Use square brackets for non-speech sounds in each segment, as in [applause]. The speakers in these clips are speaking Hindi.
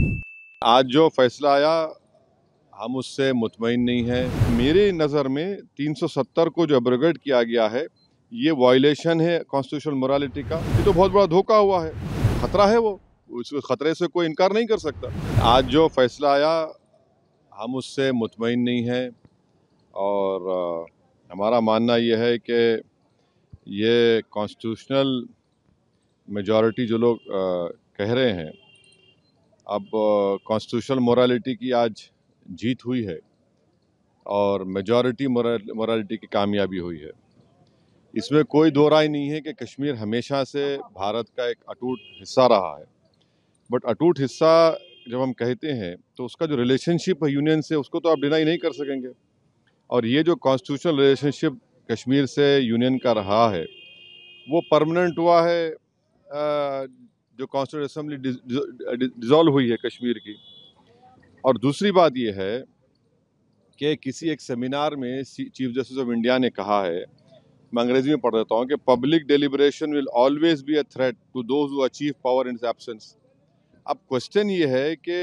आज जो फैसला आया हम उससे मुतमिन नहीं हैं मेरी नज़र में 370 को जो अब्रगेड किया गया है ये वायलेशन है कॉन्स्टिट्यूशन मोरालिटी का ये तो बहुत बड़ा धोखा हुआ है खतरा है वो उस ख़तरे से कोई इनकार नहीं कर सकता आज जो फैसला आया हम उससे मुतमिन नहीं हैं और हमारा मानना यह है कि ये कॉन्स्टिट्यूशनल मेजॉरिटी जो लोग कह रहे हैं अब कॉन्स्टिट्यूशनल मोरालिटी की आज जीत हुई है और मेजॉरिटी मोरालिटी की कामयाबी हुई है इसमें कोई दो राय नहीं है कि कश्मीर हमेशा से भारत का एक अटूट हिस्सा रहा है बट अटूट हिस्सा जब हम कहते हैं तो उसका जो रिलेशनशिप है यूनियन से उसको तो आप डिनाई नहीं कर सकेंगे और ये जो कॉन्स्टिट्यूशनल रिलेशनशिप कश्मीर से यूनियन का रहा है वो परमानेंट हुआ है जो कॉन्स्टिट्यूट असम्बली डिज़ोल्व हुई है कश्मीर की और दूसरी बात यह है कि किसी एक सेमिनार में चीफ जस्टिस ऑफ इंडिया ने कहा है मैं अंग्रेजी में पढ़ देता हूँ कि public deliberation will always be a threat to those who achieve power in absence अब क्वेश्चन ये है कि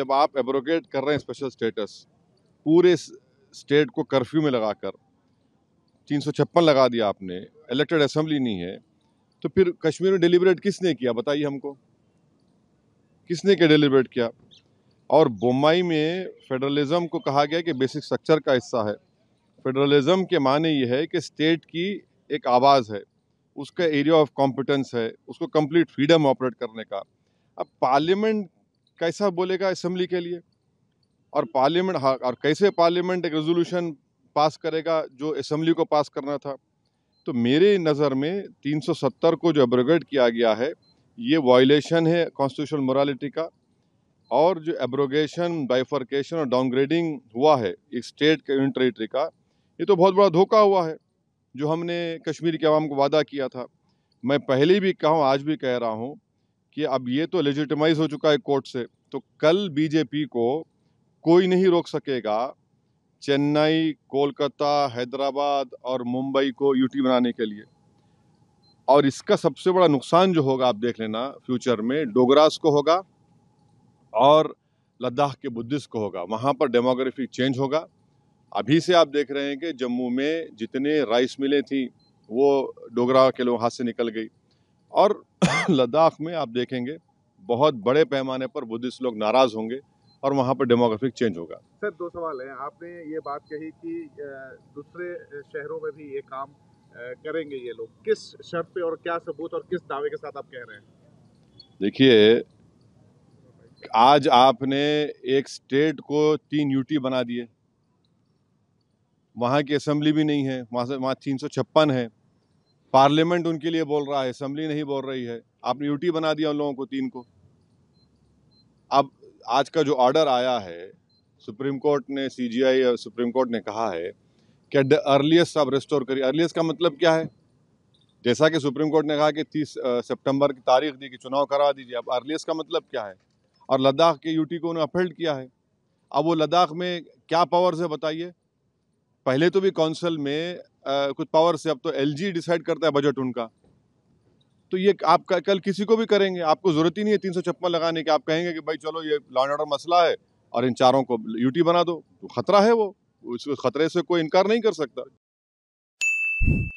जब आप एब्रोगेट कर रहे हैं स्पेशल स्टेटस पूरे स्टेट को कर्फ्यू में लगाकर तीन सौ छप्पन लगा दिया आपने इलेक्टेड असम्बली नहीं है तो फिर कश्मीर में डिलीबरेट किसने किया बताइए हमको किसने के डिलीबरेट किया और बम्बई में फेडरलिज्म को कहा गया कि बेसिक स्ट्रक्चर का हिस्सा है फेडरलिज्म के माने ये है कि स्टेट की एक आवाज़ है उसका एरिया ऑफ कॉम्पिटेंस है उसको कंप्लीट फ्रीडम ऑपरेट करने का अब पार्लियामेंट कैसा बोलेगा असम्बली के लिए और पार्लियामेंट हाँ और कैसे पार्लियामेंट एक रेजोल्यूशन पास करेगा जो असम्बली को पास करना था तो मेरे नज़र में 370 को जो एब्रोगेट किया गया है ये वायलेशन है कॉन्स्टिट्यूशनल मोरालिटी का और जो एब्रोगेशन बाइफर्केशन और डाउनग्रेडिंग हुआ है एक स्टेट के यूनिट टेरेटरी का ये तो बहुत बड़ा धोखा हुआ है जो हमने कश्मीर के आवाम को वादा किया था मैं पहले भी कहा आज भी कह रहा हूँ कि अब ये तो लेजिटमाइज हो चुका है कोर्ट से तो कल बीजेपी को कोई नहीं रोक सकेगा चेन्नई कोलकाता हैदराबाद और मुंबई को यूटी बनाने के लिए और इसका सबसे बड़ा नुकसान जो होगा आप देख लेना फ्यूचर में डोगरास को होगा और लद्दाख के बुद्धिस्ट को होगा वहाँ पर डेमोग्राफी चेंज होगा अभी से आप देख रहे हैं कि जम्मू में जितने राइस मिलें थी वो डोगरा के लोग हाथ से निकल गई और [clears throat] लद्दाख में आप देखेंगे बहुत बड़े पैमाने पर बुद्धिस्ट लोग नाराज़ होंगे और वहाँ पर डेमोग्राफिक चेंज होगा सर दो सवाल हैं आपने ये बात कही कि दूसरे शहरों में भी ये काम करेंगे ये लोग किस शर्त पे और क्या सबूत और किस दावे के साथ आप कह रहे हैं देखिए आज आपने एक स्टेट को तीन यूटी बना दिए वहाँ की असम्बली भी नहीं है वहाँ से वहाँ तीन सौ छप्पन है पार्लियामेंट उनके लिए बोल रहा है असम्बली नहीं बोल रही है आपने यूटी बना दिया उन लोगों को तीन को अब आज का जो ऑर्डर आया है सुप्रीम कोर्ट ने सी जी आई सुप्रीम कोर्ट ने कहा है कि द अर्लीस्ट आप रिस्टोर करिए अर्लीस्ट का मतलब क्या है जैसा कि सुप्रीम कोर्ट ने कहा कि तीस सितंबर uh, की तारीख दी कि चुनाव करा दीजिए अब अर्लीस्ट का मतलब क्या है और लद्दाख के यूटी को उन्होंने अपहेल्ड किया है अब वो लद्दाख में क्या पावर्स है बताइए पहले तो भी काउंसिल में आ, uh, कुछ पावर्स है अब तो एल डिसाइड करता है बजट उनका तो ये आप कल किसी को भी करेंगे आपको ज़रूरत ही नहीं है तीन सौ छप्पन लगाने की आप कहेंगे कि भाई चलो ये लॉ एंड ऑर्डर मसला है और इन चारों को यूटी बना दो तो खतरा है वो उस खतरे से कोई इनकार नहीं कर सकता